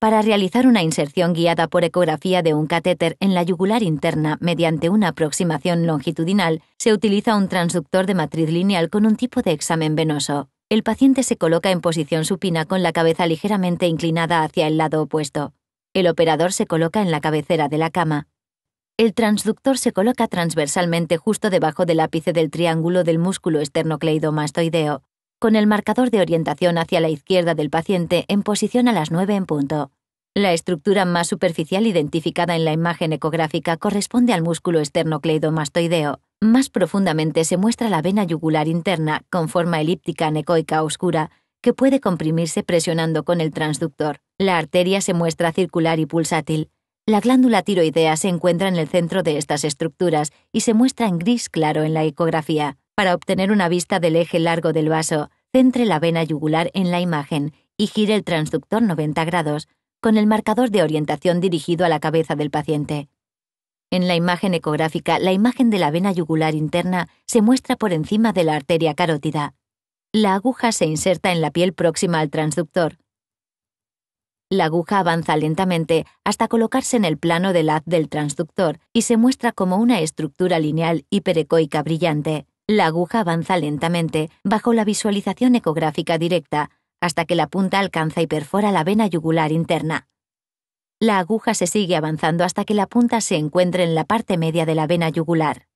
para realizar una inserción guiada por ecografía de un catéter en la yugular interna mediante una aproximación longitudinal, se utiliza un transductor de matriz lineal con un tipo de examen venoso. El paciente se coloca en posición supina con la cabeza ligeramente inclinada hacia el lado opuesto. El operador se coloca en la cabecera de la cama. El transductor se coloca transversalmente justo debajo del ápice del triángulo del músculo esternocleidomastoideo con el marcador de orientación hacia la izquierda del paciente en posición a las 9 en punto. La estructura más superficial identificada en la imagen ecográfica corresponde al músculo esternocleidomastoideo. Más profundamente se muestra la vena yugular interna con forma elíptica anecoica oscura que puede comprimirse presionando con el transductor. La arteria se muestra circular y pulsátil. La glándula tiroidea se encuentra en el centro de estas estructuras y se muestra en gris claro en la ecografía. Para obtener una vista del eje largo del vaso, centre la vena yugular en la imagen y gire el transductor 90 grados, con el marcador de orientación dirigido a la cabeza del paciente. En la imagen ecográfica, la imagen de la vena yugular interna se muestra por encima de la arteria carótida. La aguja se inserta en la piel próxima al transductor. La aguja avanza lentamente hasta colocarse en el plano del haz del transductor y se muestra como una estructura lineal hiperecoica brillante. La aguja avanza lentamente bajo la visualización ecográfica directa hasta que la punta alcanza y perfora la vena yugular interna. La aguja se sigue avanzando hasta que la punta se encuentre en la parte media de la vena yugular.